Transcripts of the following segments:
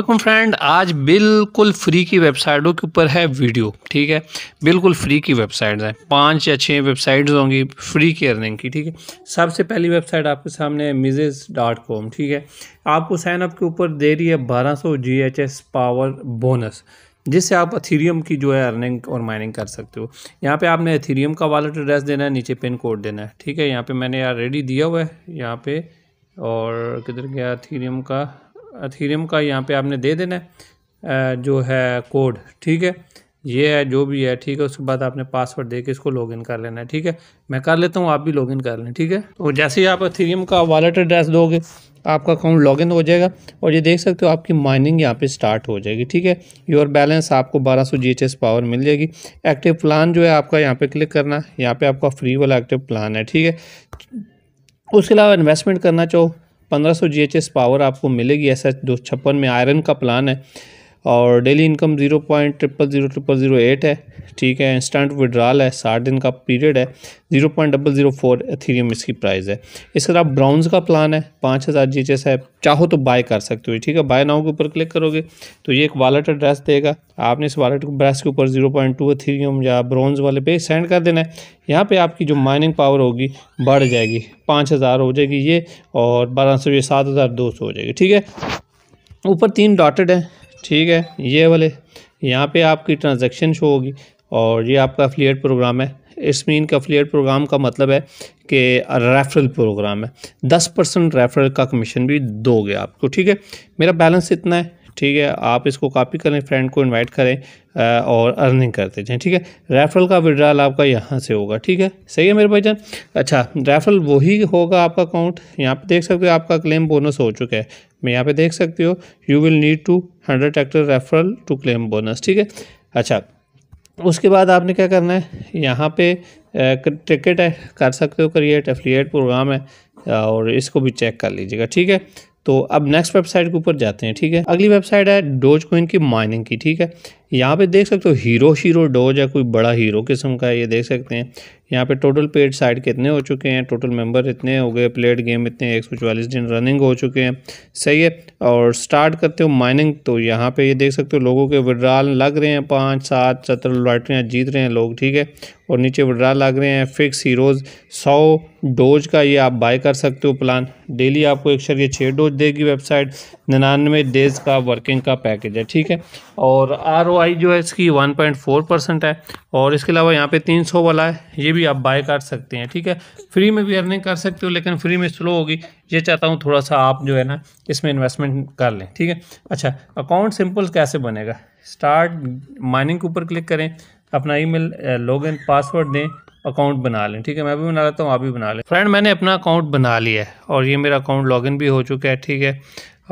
welcome friend आज बिल्कुल free की वेबसाइटों के ऊपर है वीडियो ठीक है बिल्कुल फ्री की वेबसाइट्स हैं पांच या छह वेबसाइट्स होंगी फ्री की अर्निंग की ठीक है सबसे पहली वेबसाइट आपके सामने है मिजेज डॉट कॉम ठीक है आपको साइन अप के ऊपर दे रही है बारह सौ G H S power bonus जिससे आप अथीरियम की जो है अर्निंग और माइनिंग कर सकते हो यहाँ पे आपने अथीरियम का वॉलेट एड्रेस देना है नीचे पिन कोड देना है ठीक है यहाँ पे मैंने यार रेडी दिया हुआ है यहाँ पे और किधर गया अथीरियम का अथीरियम का यहाँ पे आपने दे देना है जो है कोड ठीक है ये है जो भी है ठीक है उसके बाद आपने पासवर्ड दे के इसको लॉगिन कर लेना है ठीक है मैं कर लेता हूँ आप भी लॉगिन कर लें ठीक है तो जैसे ही आप अथीरियम का वॉलेट एड्रेस दोगे आपका अकाउंट लॉगिन हो जाएगा और ये देख सकते हो आपकी माइनिंग यहाँ पे स्टार्ट हो जाएगी ठीक है योर बैलेंस आपको 1200 सौ जी पावर मिल जाएगी एक्टिव प्लान जो है आपका यहाँ पे क्लिक करना है यहाँ पे आपका फ्री वाला एक्टिव प्लान है ठीक है उसके अलावा इन्वेस्टमेंट करना चाहो पंद्रह सौ पावर आपको मिलेगी ऐसा दो छप्पन में आयरन का प्लान है और daily income zero point triple zero triple zero eight है ठीक है इंस्टेंट विड्रॉल है साठ दिन का पीरियड है zero point double zero four Ethereum इसकी प्राइस है इसके अलावा ब्राउन्स का प्लान है पाँच हज़ार जी है चाहो तो बाय कर सकते हो ठीक है बाय नाउ के ऊपर क्लिक करोगे तो ये एक वॉलेट एड्रेस देगा आपने इस वॉलेट ब्रेस के ऊपर जीरो पॉइंट टू एथीरियम या ब्राउन्स वाले पे सेंड कर देना है यहाँ पर आपकी जो माइनिंग पावर होगी बढ़ जाएगी पाँच हज़ार हो जाएगी ये और बारह सौ ये सात हज़ार दो सौ हो जाएगी ठीक है ऊपर तीन डॉटेड है ठीक है ये वाले यहाँ पे आपकी ट्रांजैक्शन शो होगी और ये आपका अफिलियट प्रोग्राम है इसमें इनका अफिलियट प्रोग्राम का मतलब है कि रेफरल प्रोग्राम है दस परसेंट रेफरल का कमीशन भी दोगे आपको ठीक है मेरा बैलेंस इतना है ठीक है आप इसको कॉपी करें फ्रेंड को इनवाइट करें और अर्निंग करते जाएं ठीक है रेफरल का विड्रॉल आपका यहाँ से होगा ठीक है सही है मेरे जान अच्छा रेफरल वही होगा आपका अकाउंट यहाँ पे देख सकते हो आपका क्लेम बोनस हो चुका है मैं यहाँ पे देख सकती हो you will need two hundred active referral to claim bonus ठीक है अच्छा उसके बाद आपने क्या करना है यहाँ पे टिकट है कर सकते हो क्रिएट एफिलियट प्रोग्राम है और इसको भी चेक कर लीजिएगा ठीक है तो अब नेक्स्ट वेबसाइट के ऊपर जाते हैं ठीक है अगली वेबसाइट है डोज कोइन की माइनिंग की ठीक है यहाँ पे देख सकते हो हीरो शीरो डोज है कोई बड़ा हीरो किस्म का ये देख सकते हैं यहाँ पे टोटल पेड साइड कितने हो चुके हैं टोटल मेंबर इतने हो गए प्लेड गेम इतने एक सौ चवालीस दिन रनिंग हो चुके हैं सही है और स्टार्ट करते हो माइनिंग तो यहाँ पे ये देख सकते हो लोगों के विड्राल लग रहे हैं पाँच सात सत्रह लॉटरियाँ जीत रहे हैं लोग ठीक है और नीचे विड्राल लग रहे हैं फिक्स हीरोज़ सौ डोज का ये आप बाय कर सकते हो प्लान डेली आपको एक शरीय छः डोज देगी वेबसाइट निन्यानवे डेज का वर्किंग का पैकेज है ठीक है और आर जो है इसकी वन परसेंट है और इसके अलावा यहाँ पर तीन वाला है ये भी भी आप बाय कर सकते हैं ठीक है फ्री में भी अर्निंग कर सकते हो लेकिन फ्री में स्लो होगी ये चाहता हूँ थोड़ा सा आप जो है ना इसमें इन्वेस्टमेंट कर लें ठीक है अच्छा अकाउंट सिंपल कैसे बनेगा स्टार्ट माइनिंग के ऊपर क्लिक करें अपना ईमेल लॉगिन पासवर्ड दें अकाउंट बना लें ठीक है मैं भी बना लेता हूँ आप भी बना लें फ्रेंड मैंने अपना अकाउंट बना लिया है और ये मेरा अकाउंट लॉगिन भी हो चुका है ठीक है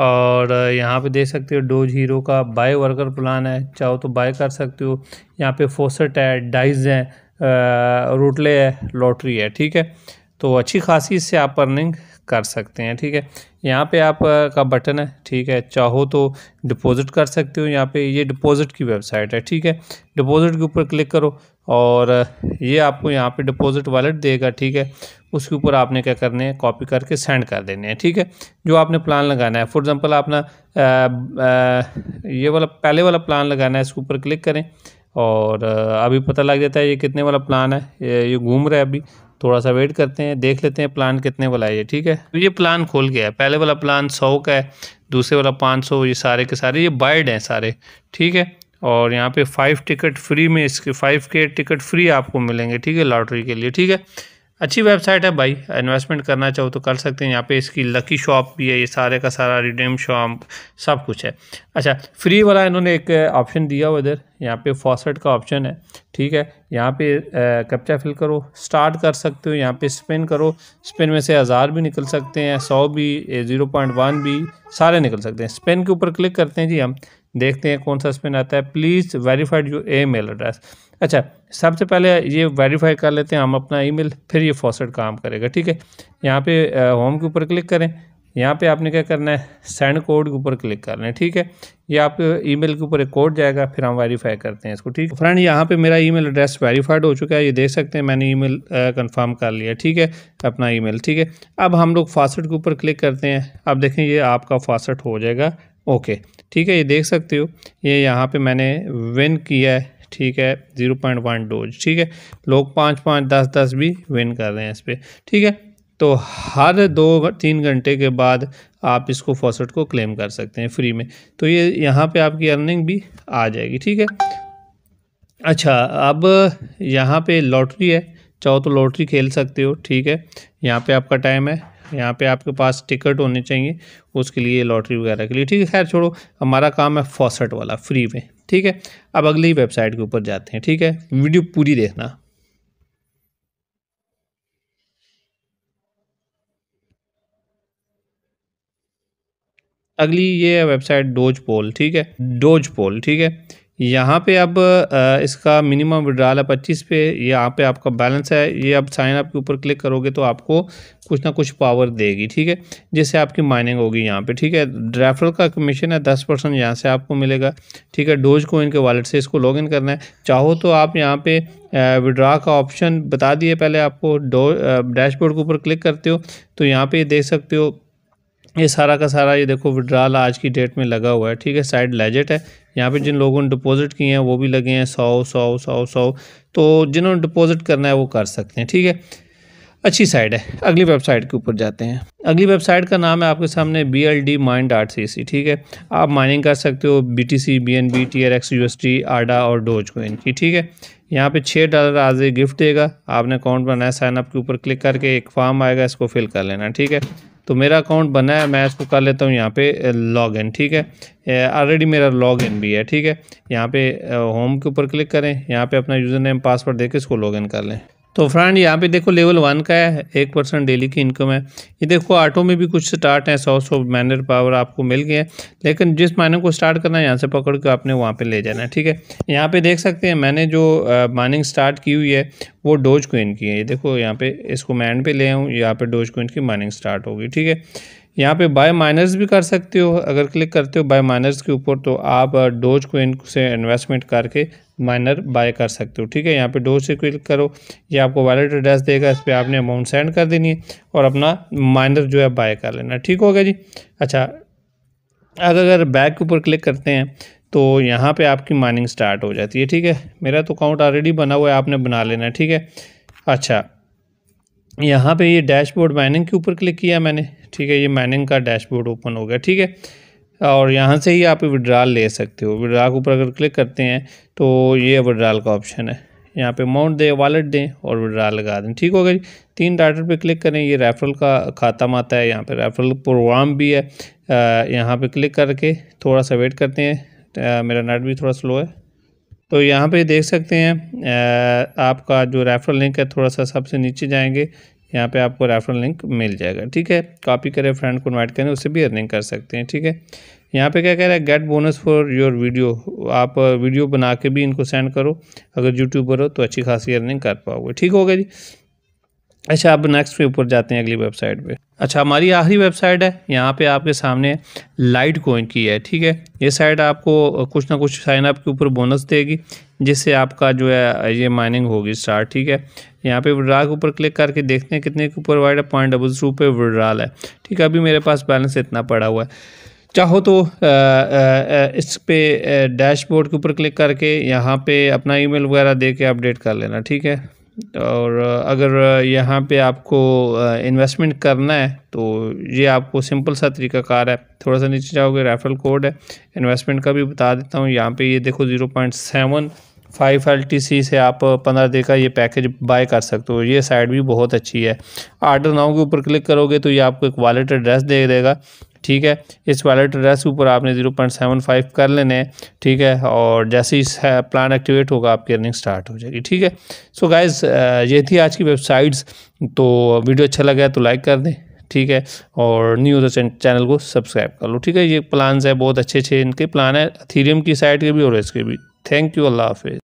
और यहाँ पे देख सकते हो डोज हीरो का बाय वर्कर प्लान है चाहो तो बाय कर सकते हो यहाँ पे फोसट है डाइज हैं रूटले है लॉटरी है ठीक है तो अच्छी खासी इससे आप अर्निंग कर सकते हैं ठीक है यहाँ पे आप का बटन है ठीक है चाहो तो डिपॉजिट कर सकते हो यहाँ पे ये डिपॉजिट की वेबसाइट है ठीक है डिपॉजिट के ऊपर क्लिक करो और ये आपको यहाँ पे डिपॉजिट वॉलेट देगा ठीक है उसके ऊपर आपने क्या करने हैं कॉपी करके सेंड कर देने हैं ठीक है जो आपने प्लान लगाना है फॉर एग्ज़ाम्पल आपने ये वाला पहले वाला प्लान लगाना है इसके ऊपर क्लिक करें और अभी पता लग जाता है ये कितने वाला प्लान है ये ये घूम रहा है अभी थोड़ा सा वेट करते हैं देख लेते हैं प्लान कितने वाला है ये ठीक है तो ये प्लान खोल गया है पहले वाला प्लान सौ का है दूसरे वाला पाँच सौ ये सारे के सारे ये बाइड हैं सारे ठीक है और यहाँ पे फाइव टिकट फ्री में इसके फाइव के टिकट फ्री आपको मिलेंगे ठीक है लॉटरी के लिए ठीक है अच्छी वेबसाइट है भाई इन्वेस्टमेंट करना चाहो तो कर सकते हैं यहाँ पे इसकी लकी शॉप भी है ये सारे का सारा रिडीम शॉप सब कुछ है अच्छा फ्री वाला इन्होंने एक ऑप्शन दिया हुआ इधर यहाँ पे फॉसेट का ऑप्शन है ठीक है यहाँ पे कैप्चा फिल करो स्टार्ट कर सकते हो यहाँ पे स्पिन करो स्पिन में से हज़ार भी निकल सकते हैं सौ भी ज़ीरो पॉइंट वन भी सारे निकल सकते हैं स्पिन के ऊपर क्लिक करते हैं जी हम देखते हैं कौन सा स्पिन आता है please verified your email address अच्छा सबसे पहले ये वेरीफाई कर लेते हैं हम अपना ईमेल फिर ये फॉसट काम करेगा ठीक है यहाँ पे होम के ऊपर क्लिक करें यहाँ पे आपने क्या करना है सेंड कोड के ऊपर क्लिक करना है ठीक है ये आपके ईमेल के ऊपर एक कोड जाएगा फिर हम वेरीफाई करते हैं इसको ठीक है फ्रेंड यहाँ पे मेरा ईमेल एड्रेस वेरीफाइड हो चुका है ये देख सकते हैं मैंने ईमेल कंफर्म कर लिया ठीक है अपना ईमेल ठीक है अब हम लोग फासट के ऊपर क्लिक करते हैं अब देखें ये आपका फासट हो जाएगा ओके ठीक है ये देख सकते हो ये यहाँ पर मैंने विन किया है ठीक है जीरो पॉइंट वन डोज ठीक है लोग पाँच पाँच दस दस भी विन कर रहे हैं इस पर ठीक है तो हर दो तीन घंटे के बाद आप इसको फॉसट को क्लेम कर सकते हैं फ्री में तो ये यहाँ पे आपकी अर्निंग भी आ जाएगी ठीक है अच्छा अब यहाँ पे लॉटरी है चाहो तो लॉटरी खेल सकते हो ठीक है यहाँ पे आपका टाइम है यहाँ पे आपके पास टिकट होने चाहिए उसके लिए लॉटरी वगैरह के लिए ठीक है खैर छोड़ो हमारा काम है फॉसट वाला फ्री में ठीक है अब अगली वेबसाइट के ऊपर जाते हैं ठीक है वीडियो पूरी देखना अगली ये वेबसाइट डोज पोल ठीक है डोज पोल ठीक है यहाँ पे अब इसका मिनिमम विड्राल है पच्चीस पे यहाँ पे आपका बैलेंस है ये अब साइन अप के ऊपर क्लिक करोगे तो आपको कुछ ना कुछ पावर देगी ठीक है जिससे आपकी माइनिंग होगी यहाँ पे ठीक है ड्राइफर का कमीशन है दस परसेंट यहाँ से आपको मिलेगा ठीक है डोज को इनके वॉलेट से इसको लॉगिन करना है चाहो तो आप यहाँ पे विड्रा का ऑप्शन बता दिए पहले आपको डो डैशबोर्ड के ऊपर क्लिक करते हो तो यहाँ पर देख सकते हो ये सारा का सारा ये देखो विड्राल आज की डेट में लगा हुआ है ठीक है साइड लेजेट है यहाँ पे जिन लोगों ने डिपॉजिट किए हैं वो भी लगे हैं सौ सौ सौ सौ तो जिन्होंने डिपॉजिट करना है वो कर सकते हैं ठीक है अच्छी साइड है अगली वेबसाइट के ऊपर जाते हैं अगली वेबसाइट का नाम है आपके सामने B L D mind R C C ठीक है आप माइनिंग कर सकते हो B T C B N B T R X U S T ADA और डोज को इनकी ठीक है यहाँ पे छः डॉलर आज गिफ्ट देगा आपने अकाउंट बनाया साइनअप के ऊपर क्लिक करके एक फॉर्म आएगा इसको फिल कर लेना ठीक है तो मेरा अकाउंट बना है मैं इसको कर लेता हूँ यहाँ पे लॉग इन ठीक है ऑलरेडी मेरा लॉग इन भी है ठीक है यहाँ पे होम के ऊपर क्लिक करें यहाँ पे अपना यूज़र नेम पासवर्ड देके इसको लॉग इन कर लें तो फ्रेंड यहाँ पे देखो लेवल वन का है एक परसेंट डेली की इनकम है ये देखो ऑटो में भी कुछ स्टार्ट है सौ सौ मैनर पावर आपको मिल गया है लेकिन जिस माइनिंग को स्टार्ट करना है यहाँ से पकड़ के आपने वहाँ पे ले जाना है ठीक है यहाँ पे देख सकते हैं मैंने जो माइनिंग स्टार्ट की हुई है वो डोज क्विन की है ये देखो यहाँ पे इसको मैं पे ले आऊँ यहाँ पे डोज क्विन की माइनिंग स्टार्ट होगी ठीक है यहाँ पे बाय माइनर्स भी कर सकते हो अगर क्लिक करते हो बाय माइनर्स के ऊपर तो आप डोज uh, को से इन्वेस्टमेंट करके माइनर बाय कर सकते हो ठीक है यहाँ पे डोज से क्लिक करो ये आपको वॉलेट एड्रेस देगा इस पर आपने अमाउंट सेंड कर देनी है और अपना माइनर जो है बाय कर लेना ठीक हो गया जी अच्छा अगर अगर बैग के ऊपर क्लिक करते हैं तो यहाँ पर आपकी माइनिंग स्टार्ट हो जाती है ठीक है मेरा तो अकाउंट ऑलरेडी बना हुआ है आपने बना लेना है ठीक है अच्छा यहाँ पे ये डैशबोर्ड माइनिंग के ऊपर क्लिक किया मैंने ठीक है ये माइनिंग का डैशबोर्ड ओपन हो गया ठीक है और यहाँ से ही आप विड्राल ले सकते हो विड्राल के ऊपर अगर क्लिक करते हैं तो ये विड्राल का ऑप्शन है यहाँ पे अमाउंट दें वॉलेट दें और विड्रा लगा दें ठीक हो जी तीन डाटर पे क्लिक करें ये रेफरल का खाता माता है यहाँ पे रेफरल प्रोग्राम भी है यहाँ पे क्लिक करके थोड़ा सा वेट करते हैं मेरा नेट भी थोड़ा स्लो है तो यहाँ पे देख सकते हैं आपका जो रेफरल लिंक है थोड़ा सा सबसे नीचे जाएंगे यहाँ पे आपको रेफरल लिंक मिल जाएगा ठीक है कॉपी करें फ्रेंड को इन्वाइट करें उससे भी अर्निंग कर सकते हैं ठीक है यहाँ पे क्या कह रहा है get bonus for your video आप वीडियो बना के भी इनको सेंड करो अगर यूट्यूबर हो तो अच्छी खासी अर्निंग कर पाओगे ठीक हो गया जी अच्छा अब नेक्स्ट पे ऊपर जाते हैं अगली वेबसाइट पे अच्छा हमारी आखिरी वेबसाइट है यहाँ पे आपके सामने लाइट कोइन की है ठीक है ये साइट आपको कुछ ना कुछ साइन अप के ऊपर बोनस देगी जिससे आपका जो है ये माइनिंग होगी स्टार्ट ठीक है यहाँ पे विड्रा के ऊपर क्लिक करके देखते हैं कितने के ऊपर वाइड पॉइंट डबल टू पे विड्राल है ठीक है अभी मेरे पास बैलेंस इतना पड़ा हुआ है चाहो तो इस पे डैशबोर्ड के ऊपर क्लिक करके यहाँ पे अपना ईमेल वगैरह दे के अपडेट कर लेना ठीक है और अगर यहाँ पे आपको इन्वेस्टमेंट करना है तो ये आपको सिंपल सा तरीका कार है थोड़ा सा नीचे जाओगे रेफरल कोड है इन्वेस्टमेंट का भी बता देता हूँ यहाँ पे ये देखो zero point seven five L T C से आप पंद्रह दे का ये पैकेज बाय कर सकते हो ये साइड भी बहुत अच्छी है आर्डर नाउ के ऊपर क्लिक करोगे तो ये आपको एक वॉलेट एड्रेस दे देगा ठीक है इस वॉलेट एड्रेस के ऊपर आपने जीरो पॉइंट सेवन फाइव कर लेने हैं ठीक है और जैसे ही प्लान एक्टिवेट होगा आपकी अर्निंग स्टार्ट हो जाएगी ठीक है सो गाइज ये थी आज की वेबसाइट्स तो वीडियो अच्छा लगा तो लाइक कर दें ठीक है और न्यू तो चैनल को सब्सक्राइब कर लो ठीक है ये प्लान्स है बहुत अच्छे अच्छे इनके प्लान है थीरियम की साइड के भी और इसके भी थैंक यू अल्लाह हाफिज़